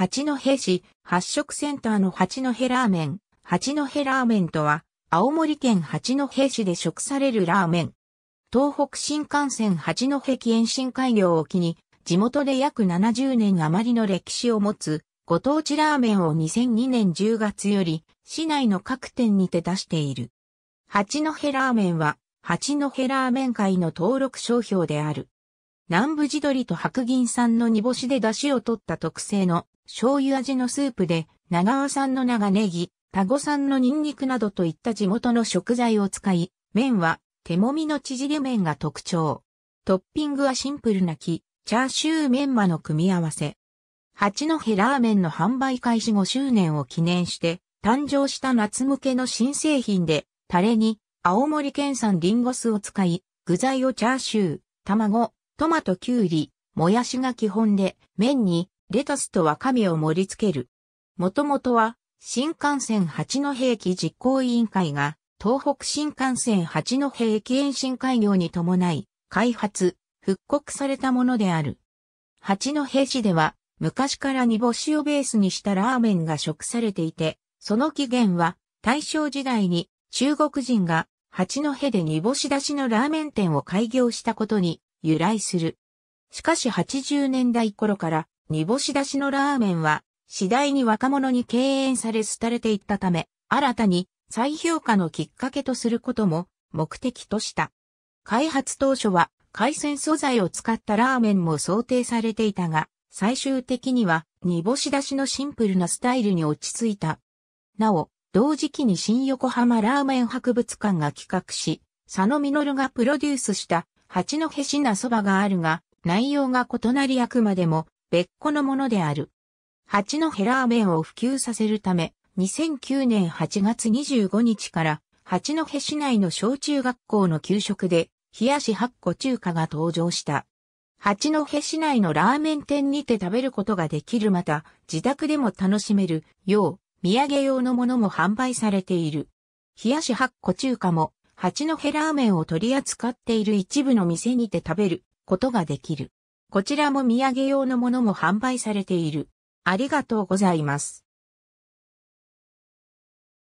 八戸市発色センターの八戸ラーメン。八戸ラーメンとは、青森県八戸市で食されるラーメン。東北新幹線八戸駅延伸開業を機に、地元で約70年余りの歴史を持つ、ご当地ラーメンを2002年10月より、市内の各店にて出している。八戸ラーメンは、八戸ラーメン会の登録商標である。南部地鶏と白銀産の煮干しで出汁を取った特製の醤油味のスープで、長尾産の長ネギ、田子産のニンニクなどといった地元の食材を使い、麺は手もみの縮れ麺が特徴。トッピングはシンプルな木、チャーシューメンマの組み合わせ。八戸ラーメンの販売開始5周年を記念して、誕生した夏向けの新製品で、タレに青森県産リンゴ酢を使い、具材をチャーシュー、卵、トマトきゅうり、もやしが基本で、麺にレタスとわかめを盛り付ける。もともとは、新幹線八戸駅実行委員会が、東北新幹線八戸駅延伸開業に伴い、開発、復刻されたものである。八戸市では、昔から煮干しをベースにしたラーメンが食されていて、その起源は、大正時代に中国人が八戸で煮干し出しのラーメン店を開業したことに由来する。しかし80年代頃から煮干し出しのラーメンは次第に若者に敬遠され廃れていったため、新たに再評価のきっかけとすることも目的とした。開発当初は海鮮素材を使ったラーメンも想定されていたが、最終的には煮干し出しのシンプルなスタイルに落ち着いた。なお、同時期に新横浜ラーメン博物館が企画し、佐野実がプロデュースした八戸市なそばがあるが、内容が異なりあくまでも別個のものである。八戸ラーメンを普及させるため、2009年8月25日から八戸市内の小中学校の給食で冷やし八個中華が登場した。八戸市内のラーメン店にて食べることができるまた、自宅でも楽しめるよう、土産用のものも販売されている。冷やし八個中華も八戸ラーメンを取り扱っている一部の店にて食べることができる。こちらも土産用のものも販売されている。ありがとうございます。